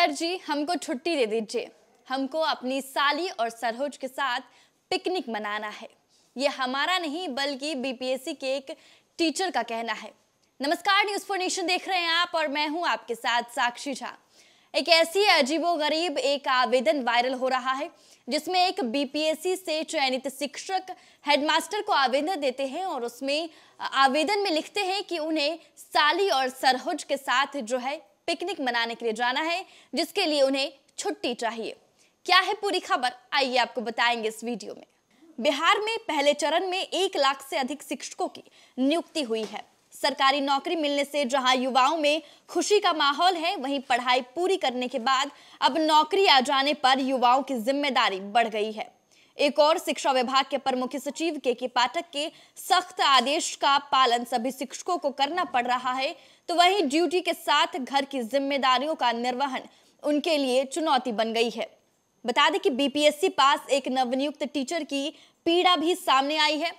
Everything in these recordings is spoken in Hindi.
सर जी हमको छुट्टी दे दीजिए हमको अपनी साली और सरहोज के साथ पिकनिक मनाना है ये हमारा नहीं बल्कि बीपीएससी के एक टीचर का कहना है नमस्कार न्यूज फोर नेशन देख रहे हैं आप और मैं हूं आपके साथ साक्षी झा एक ऐसी अजीबो गरीब एक आवेदन वायरल हो रहा है जिसमें एक बीपीएससी से चयनित शिक्षक हेडमास्टर को आवेदन देते हैं और उसमें आवेदन में लिखते हैं कि उन्हें साली और सरहुज के साथ जो है पिकनिक मनाने के लिए जाना है जिसके लिए उन्हें छुट्टी चाहिए क्या है पूरी खबर आइए आपको बताएंगे इस वीडियो में बिहार में पहले चरण में एक लाख से अधिक शिक्षकों की नियुक्ति हुई है सरकारी नौकरी मिलने से जहां युवाओं में खुशी का माहौल है वहीं पढ़ाई पूरी करने के बाद अब नौकरी आ जाने पर युवाओं की जिम्मेदारी बढ़ गई है एक और शिक्षा विभाग के अपर मुख्य सचिव के के पाठक के सख्त आदेश का पालन सभी शिक्षकों को करना पड़ रहा है तो वहीं ड्यूटी के साथ घर की जिम्मेदारियों का निर्वहन उनके लिए चुनौती बन गई है बता दें कि बीपीएससी पास एक नवनियुक्त टीचर की पीड़ा भी सामने आई है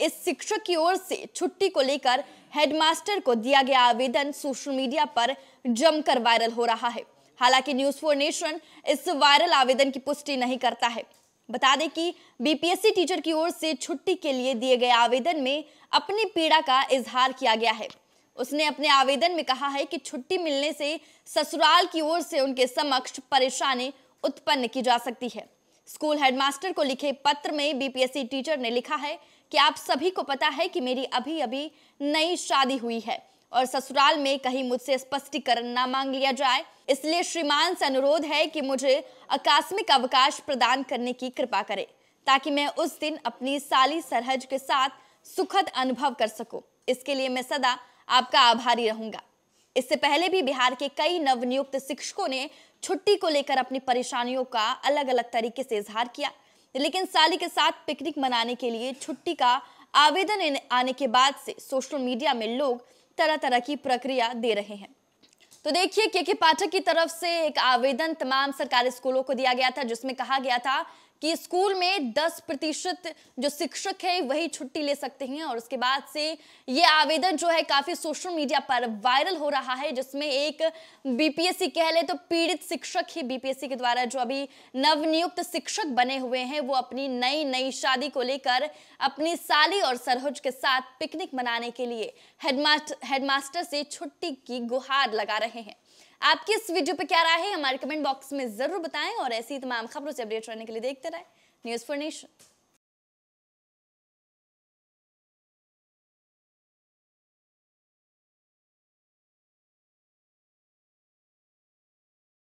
इस शिक्षक की ओर से छुट्टी को लेकर हेडमास्टर को दिया गया आवेदन सोशल मीडिया पर जमकर वायरल हो रहा है हालांकि न्यूज फोर नेशन इस वायरल आवेदन की पुष्टि नहीं करता है बता दें कि बीपीएससी टीचर की ओर से छुट्टी के लिए दिए गए आवेदन में अपनी पीड़ा का इजहार किया गया है उसने अपने आवेदन में कहा है कि छुट्टी मिलने से ससुराल की ओर से उनके समक्ष परेशानी उत्पन्न की जा सकती है स्कूल हेडमास्टर को लिखे पत्र में बीपीएससी टीचर ने लिखा है कि आप सभी को पता है कि मेरी अभी अभी नई शादी हुई है और ससुराल में कहीं मुझसे स्पष्टीकरण न मांग लिया जाए इसलिए श्रीमान से अनुरोध है कि मुझे आकस्मिक अवकाश प्रदान करने की कृपा करें ताकि मैं उस दिन अपनी साली सरहज के साथ सुखद अनुभव कर सकूं इसके लिए मैं सदा आपका आभारी रहूंगा इससे पहले भी बिहार के कई नवनियुक्त शिक्षकों ने छुट्टी को लेकर अपनी परेशानियों का अलग अलग तरीके से इजहार किया लेकिन साली के साथ पिकनिक मनाने के लिए छुट्टी का आवेदन आने के बाद से सोशल मीडिया में लोग तरह तरह की प्रक्रिया दे रहे हैं तो देखिए के के पाठक की तरफ से एक आवेदन तमाम सरकारी स्कूलों को दिया गया था जिसमें कहा गया था कि स्कूल में 10 प्रतिशत जो शिक्षक है वही छुट्टी ले सकते हैं और उसके बाद से ये आवेदन जो है काफी सोशल मीडिया पर वायरल हो रहा है जिसमें एक बीपीएससी कह ले तो पीड़ित शिक्षक ही बीपीएससी के द्वारा जो अभी नवनियुक्त शिक्षक बने हुए हैं वो अपनी नई नई शादी को लेकर अपनी साली और सरहुज के साथ पिकनिक मनाने के लिए हेडमास्टर हेडमास्टर से छुट्टी की गुहार लगा रहे हैं आपकी इस वीडियो पे क्या राय है हमारे कमेंट बॉक्स में जरूर बताएं और ऐसी तमाम खबरों से अपडेट रहने के लिए देखते रहे न्यूज़ फॉर नेशन